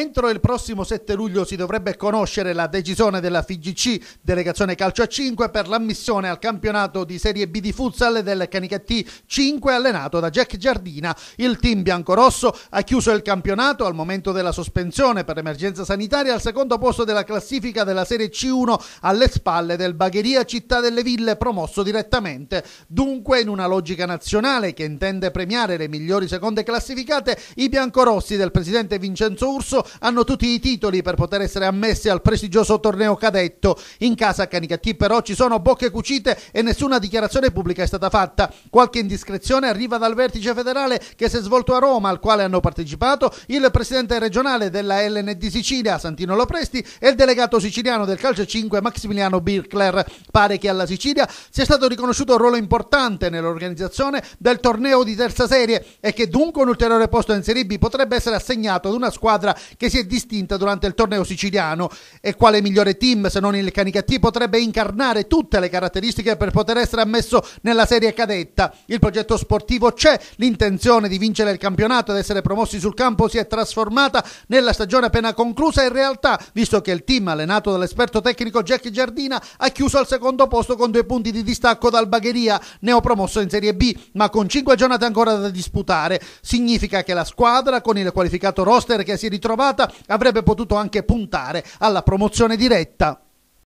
Entro il prossimo 7 luglio si dovrebbe conoscere la decisione della FIGC, delegazione calcio a 5, per l'ammissione al campionato di Serie B di futsal del Canicattì 5 allenato da Jack Giardina. Il team biancorosso ha chiuso il campionato al momento della sospensione per emergenza sanitaria al secondo posto della classifica della Serie C1 alle spalle del Bagheria Città delle Ville promosso direttamente. Dunque in una logica nazionale che intende premiare le migliori seconde classificate, i biancorossi del presidente Vincenzo Urso hanno tutti i titoli per poter essere ammessi al prestigioso torneo cadetto in casa Canicattì, però ci sono bocche cucite e nessuna dichiarazione pubblica è stata fatta. Qualche indiscrezione arriva dal vertice federale che si è svolto a Roma, al quale hanno partecipato il presidente regionale della LND Sicilia, Santino Lopresti, e il delegato siciliano del calcio 5, Maximiliano Birkler. Pare che alla Sicilia sia stato riconosciuto un ruolo importante nell'organizzazione del torneo di terza serie e che dunque un ulteriore posto in Serie B potrebbe essere assegnato ad una squadra che si è distinta durante il torneo siciliano e quale migliore team se non il Canicattì potrebbe incarnare tutte le caratteristiche per poter essere ammesso nella serie cadetta. Il progetto sportivo c'è, l'intenzione di vincere il campionato ed essere promossi sul campo si è trasformata nella stagione appena conclusa in realtà, visto che il team allenato dall'esperto tecnico Jack Giardina ha chiuso al secondo posto con due punti di distacco dal Bagheria, neopromosso in Serie B, ma con cinque giornate ancora da disputare. Significa che la squadra, con il qualificato roster che si è ritrovato puntata avrebbe potuto anche puntare alla promozione diretta